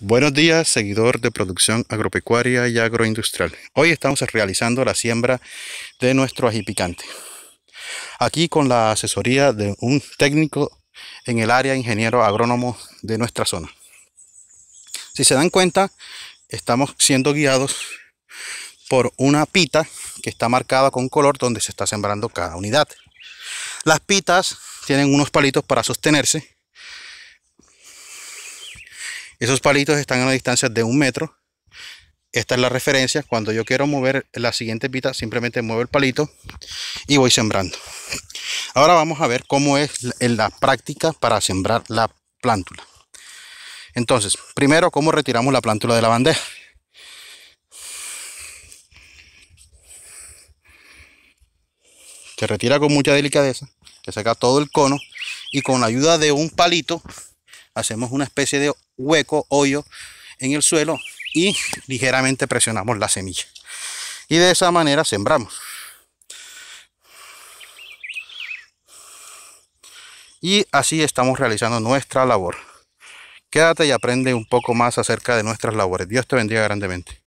Buenos días, seguidor de producción agropecuaria y agroindustrial. Hoy estamos realizando la siembra de nuestro ají picante. Aquí con la asesoría de un técnico en el área ingeniero agrónomo de nuestra zona. Si se dan cuenta, estamos siendo guiados por una pita que está marcada con color donde se está sembrando cada unidad. Las pitas tienen unos palitos para sostenerse esos palitos están a una distancia de un metro. Esta es la referencia. Cuando yo quiero mover la siguiente pita, simplemente muevo el palito y voy sembrando. Ahora vamos a ver cómo es la práctica para sembrar la plántula. Entonces, primero, ¿cómo retiramos la plántula de la bandeja? Se retira con mucha delicadeza, se saca todo el cono y con la ayuda de un palito hacemos una especie de hueco, hoyo en el suelo y ligeramente presionamos la semilla. Y de esa manera sembramos. Y así estamos realizando nuestra labor. Quédate y aprende un poco más acerca de nuestras labores. Dios te bendiga grandemente.